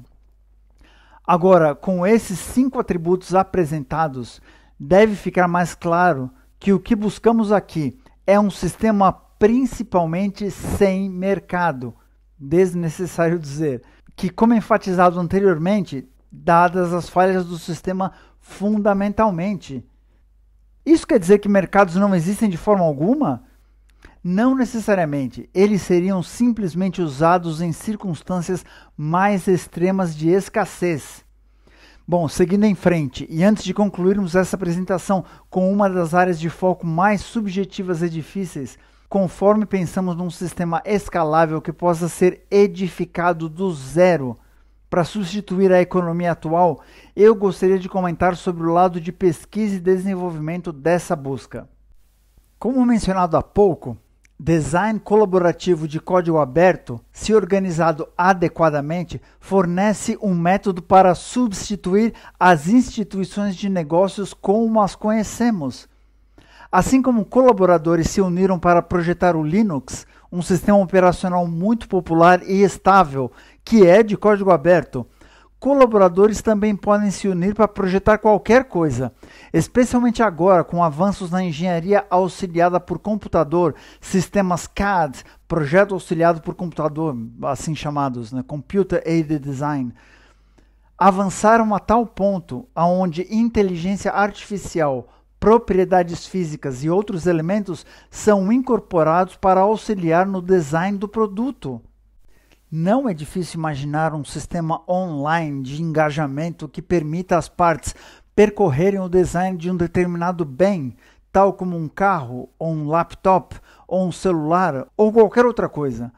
Agora, com esses cinco atributos apresentados, deve ficar mais claro que o que buscamos aqui é um sistema principalmente sem mercado. Desnecessário dizer que, como é enfatizado anteriormente, dadas as falhas do sistema fundamentalmente. Isso quer dizer que mercados não existem de forma alguma? Não necessariamente. Eles seriam simplesmente usados em circunstâncias mais extremas de escassez. Bom, seguindo em frente, e antes de concluirmos essa apresentação com uma das áreas de foco mais subjetivas e difíceis, conforme pensamos num sistema escalável que possa ser edificado do zero para substituir a economia atual, eu gostaria de comentar sobre o lado de pesquisa e desenvolvimento dessa busca. Como mencionado há pouco, design colaborativo de código aberto, se organizado adequadamente, fornece um método para substituir as instituições de negócios como as conhecemos Assim como colaboradores se uniram para projetar o Linux, um sistema operacional muito popular e estável, que é de código aberto, colaboradores também podem se unir para projetar qualquer coisa, especialmente agora com avanços na engenharia auxiliada por computador, sistemas CAD, projeto auxiliado por computador, assim chamados, né? Computer Aided Design avançaram a tal ponto aonde inteligência artificial, propriedades físicas e outros elementos são incorporados para auxiliar no design do produto. Não é difícil imaginar um sistema online de engajamento que permita às partes percorrerem o design de um determinado bem, tal como um carro, ou um laptop, ou um celular, ou qualquer outra coisa.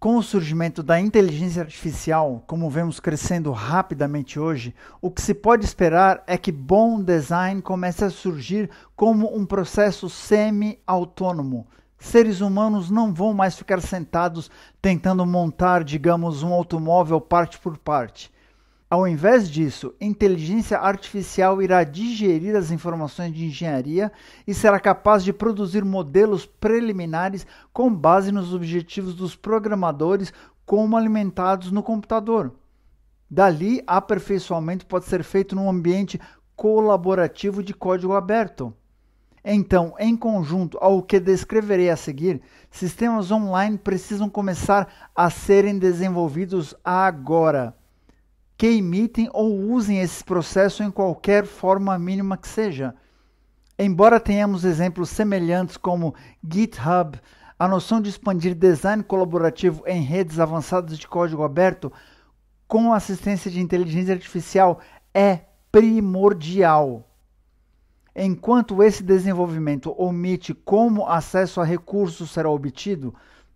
Com o surgimento da inteligência artificial, como vemos crescendo rapidamente hoje, o que se pode esperar é que bom design comece a surgir como um processo semi-autônomo. Seres humanos não vão mais ficar sentados tentando montar, digamos, um automóvel parte por parte. Ao invés disso, inteligência artificial irá digerir as informações de engenharia e será capaz de produzir modelos preliminares com base nos objetivos dos programadores como alimentados no computador. Dali, aperfeiçoamento pode ser feito num ambiente colaborativo de código aberto. Então, em conjunto ao que descreverei a seguir, sistemas online precisam começar a serem desenvolvidos agora que imitem ou usem esse processo em qualquer forma mínima que seja. Embora tenhamos exemplos semelhantes como GitHub, a noção de expandir design colaborativo em redes avançadas de código aberto com assistência de inteligência artificial é primordial. Enquanto esse desenvolvimento omite como acesso a recursos será obtido,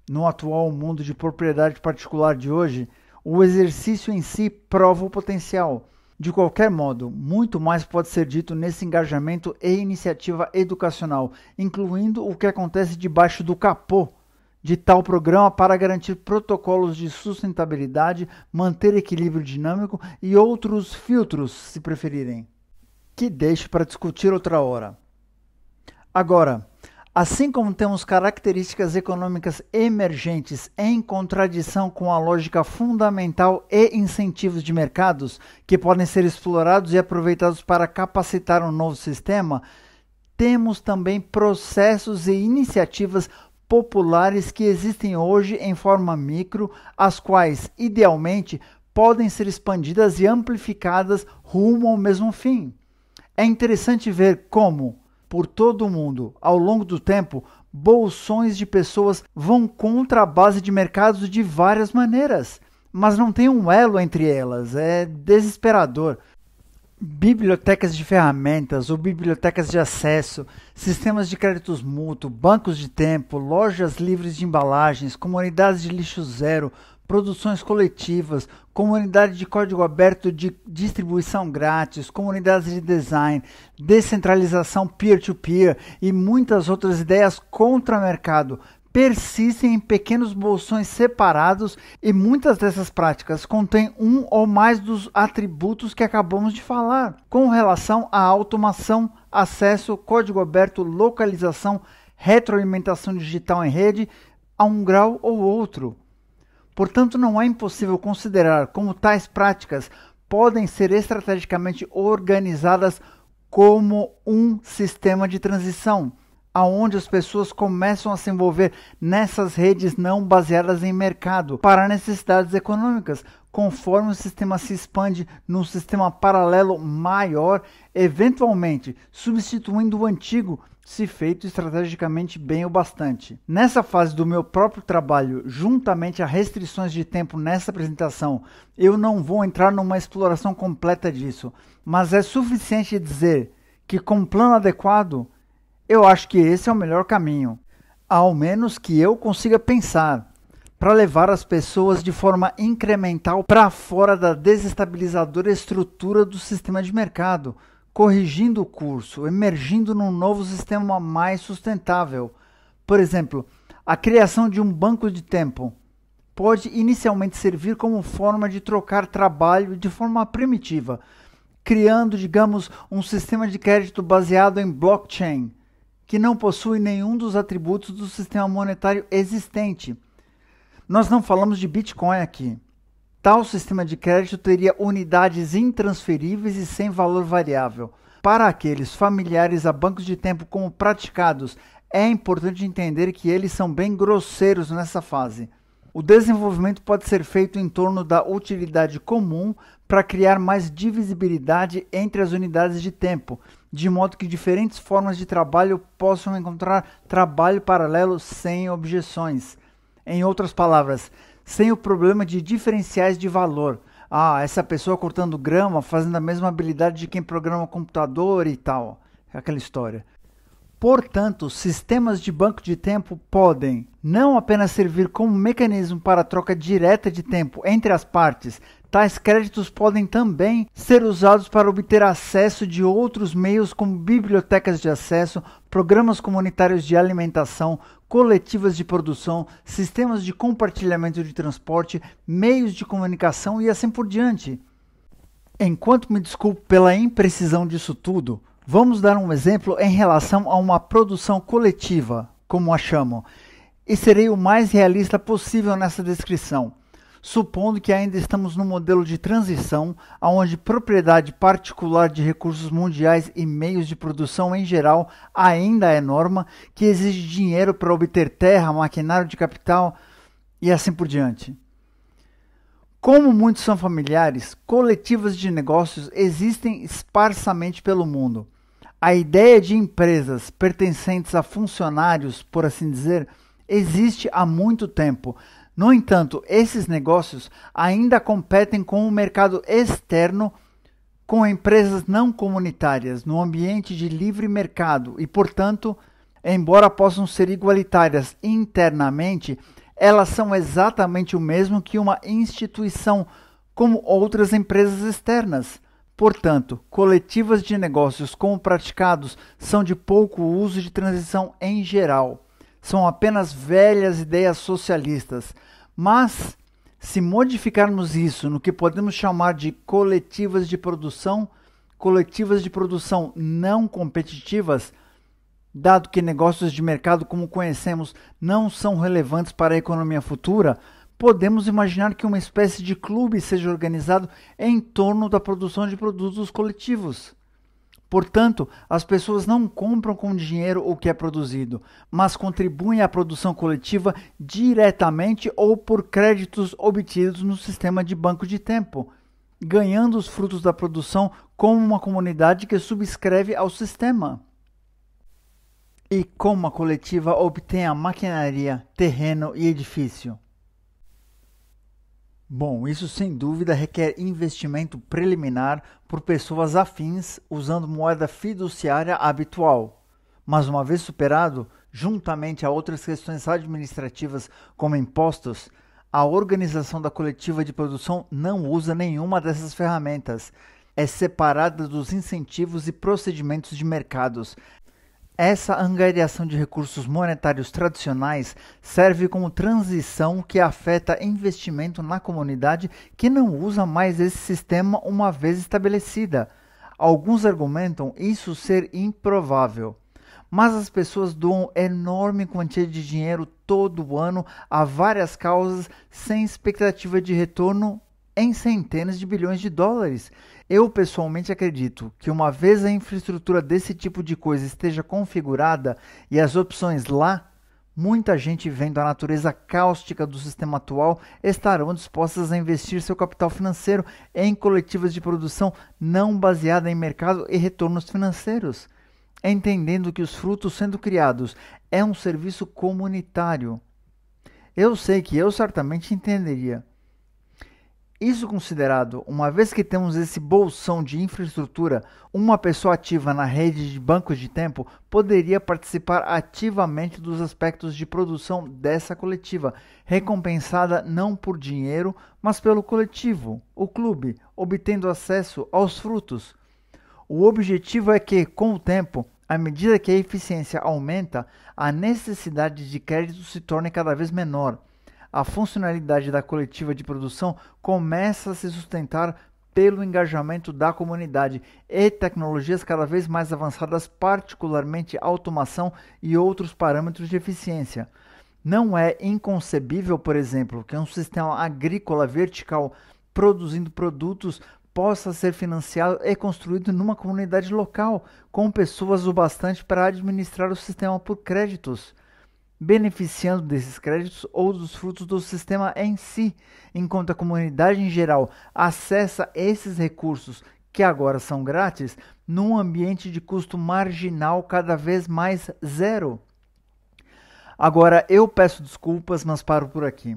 no atual mundo de propriedade particular de hoje, o exercício em si prova o potencial. De qualquer modo, muito mais pode ser dito nesse engajamento e iniciativa educacional, incluindo o que acontece debaixo do capô de tal programa para garantir protocolos de sustentabilidade, manter equilíbrio dinâmico e outros filtros, se preferirem, que deixo para discutir outra hora. Agora, Assim como temos características econômicas emergentes em contradição com a lógica fundamental e incentivos de mercados que podem ser explorados e aproveitados para capacitar um novo sistema, temos também processos e iniciativas populares que existem hoje em forma micro, as quais, idealmente, podem ser expandidas e amplificadas rumo ao mesmo fim. É interessante ver como, por todo o mundo. Ao longo do tempo, bolsões de pessoas vão contra a base de mercados de várias maneiras, mas não tem um elo entre elas. É desesperador. Bibliotecas de ferramentas ou bibliotecas de acesso, sistemas de créditos mútuo, bancos de tempo, lojas livres de embalagens, comunidades de lixo zero, produções coletivas, comunidade de código aberto de distribuição grátis, comunidades de design, descentralização peer-to-peer -peer, e muitas outras ideias contra mercado persistem em pequenos bolsões separados e muitas dessas práticas contêm um ou mais dos atributos que acabamos de falar, com relação à automação, acesso, código aberto, localização, retroalimentação digital em rede, a um grau ou outro. Portanto, não é impossível considerar como tais práticas podem ser estrategicamente organizadas como um sistema de transição aonde as pessoas começam a se envolver nessas redes não baseadas em mercado para necessidades econômicas. Conforme o sistema se expande num sistema paralelo maior, eventualmente substituindo o antigo, se feito estrategicamente bem o bastante. Nessa fase do meu próprio trabalho, juntamente a restrições de tempo nessa apresentação, eu não vou entrar numa exploração completa disso, mas é suficiente dizer que, com um plano adequado, eu acho que esse é o melhor caminho, ao menos que eu consiga pensar, para levar as pessoas de forma incremental para fora da desestabilizadora estrutura do sistema de mercado, corrigindo o curso, emergindo num novo sistema mais sustentável. Por exemplo, a criação de um banco de tempo pode inicialmente servir como forma de trocar trabalho de forma primitiva, criando, digamos, um sistema de crédito baseado em blockchain que não possui nenhum dos atributos do sistema monetário existente. Nós não falamos de Bitcoin aqui. Tal sistema de crédito teria unidades intransferíveis e sem valor variável. Para aqueles familiares a bancos de tempo como praticados, é importante entender que eles são bem grosseiros nessa fase. O desenvolvimento pode ser feito em torno da utilidade comum para criar mais divisibilidade entre as unidades de tempo, de modo que diferentes formas de trabalho possam encontrar trabalho paralelo sem objeções. Em outras palavras, sem o problema de diferenciais de valor. Ah, essa pessoa cortando grama, fazendo a mesma habilidade de quem programa computador e tal. É aquela história. Portanto, sistemas de banco de tempo podem não apenas servir como mecanismo para troca direta de tempo entre as partes, Tais créditos podem também ser usados para obter acesso de outros meios, como bibliotecas de acesso, programas comunitários de alimentação, coletivas de produção, sistemas de compartilhamento de transporte, meios de comunicação e assim por diante. Enquanto me desculpo pela imprecisão disso tudo, vamos dar um exemplo em relação a uma produção coletiva, como a chamo, e serei o mais realista possível nessa descrição supondo que ainda estamos no modelo de transição, onde propriedade particular de recursos mundiais e meios de produção em geral ainda é norma, que exige dinheiro para obter terra, maquinário de capital e assim por diante. Como muitos são familiares, coletivas de negócios existem esparsamente pelo mundo. A ideia de empresas pertencentes a funcionários, por assim dizer, existe há muito tempo, no entanto, esses negócios ainda competem com o mercado externo com empresas não comunitárias no ambiente de livre mercado e, portanto, embora possam ser igualitárias internamente, elas são exatamente o mesmo que uma instituição, como outras empresas externas. Portanto, coletivas de negócios como praticados são de pouco uso de transição em geral são apenas velhas ideias socialistas, mas se modificarmos isso no que podemos chamar de coletivas de produção, coletivas de produção não competitivas, dado que negócios de mercado como conhecemos não são relevantes para a economia futura, podemos imaginar que uma espécie de clube seja organizado em torno da produção de produtos coletivos. Portanto, as pessoas não compram com dinheiro o que é produzido, mas contribuem à produção coletiva diretamente ou por créditos obtidos no sistema de banco de tempo, ganhando os frutos da produção como uma comunidade que subscreve ao sistema. E como a coletiva obtém a maquinaria, terreno e edifício? Bom, isso sem dúvida requer investimento preliminar por pessoas afins usando moeda fiduciária habitual. Mas uma vez superado, juntamente a outras questões administrativas como impostos, a organização da coletiva de produção não usa nenhuma dessas ferramentas. É separada dos incentivos e procedimentos de mercados, essa angariação de recursos monetários tradicionais serve como transição que afeta investimento na comunidade que não usa mais esse sistema uma vez estabelecida. Alguns argumentam isso ser improvável. Mas as pessoas doam enorme quantia de dinheiro todo ano a várias causas sem expectativa de retorno em centenas de bilhões de dólares. Eu pessoalmente acredito que uma vez a infraestrutura desse tipo de coisa esteja configurada e as opções lá, muita gente vendo a natureza cáustica do sistema atual estarão dispostas a investir seu capital financeiro em coletivas de produção não baseada em mercado e retornos financeiros, entendendo que os frutos sendo criados é um serviço comunitário. Eu sei que eu certamente entenderia isso considerado, uma vez que temos esse bolsão de infraestrutura, uma pessoa ativa na rede de bancos de tempo poderia participar ativamente dos aspectos de produção dessa coletiva, recompensada não por dinheiro, mas pelo coletivo, o clube, obtendo acesso aos frutos. O objetivo é que, com o tempo, à medida que a eficiência aumenta, a necessidade de crédito se torne cada vez menor a funcionalidade da coletiva de produção começa a se sustentar pelo engajamento da comunidade e tecnologias cada vez mais avançadas, particularmente automação e outros parâmetros de eficiência. Não é inconcebível, por exemplo, que um sistema agrícola vertical produzindo produtos possa ser financiado e construído numa comunidade local, com pessoas o bastante para administrar o sistema por créditos beneficiando desses créditos ou dos frutos do sistema em si, enquanto a comunidade em geral acessa esses recursos que agora são grátis num ambiente de custo marginal cada vez mais zero. Agora eu peço desculpas, mas paro por aqui.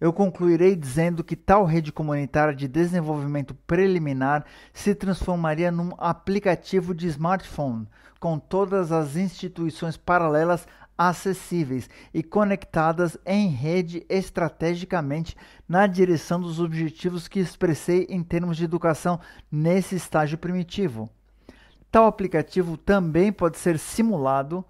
Eu concluirei dizendo que tal rede comunitária de desenvolvimento preliminar se transformaria num aplicativo de smartphone, com todas as instituições paralelas acessíveis e conectadas em rede estrategicamente na direção dos objetivos que expressei em termos de educação nesse estágio primitivo. Tal aplicativo também pode ser simulado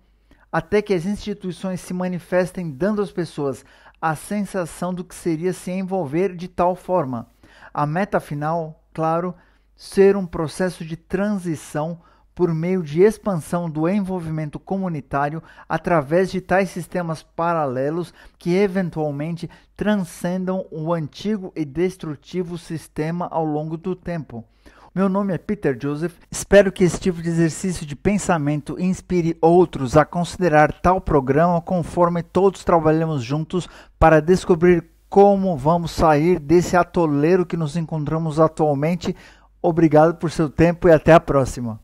até que as instituições se manifestem dando às pessoas a sensação do que seria se envolver de tal forma. A meta final, claro, ser um processo de transição por meio de expansão do envolvimento comunitário através de tais sistemas paralelos que eventualmente transcendam o antigo e destrutivo sistema ao longo do tempo. Meu nome é Peter Joseph. Espero que este tipo de exercício de pensamento inspire outros a considerar tal programa conforme todos trabalhamos juntos para descobrir como vamos sair desse atoleiro que nos encontramos atualmente. Obrigado por seu tempo e até a próxima.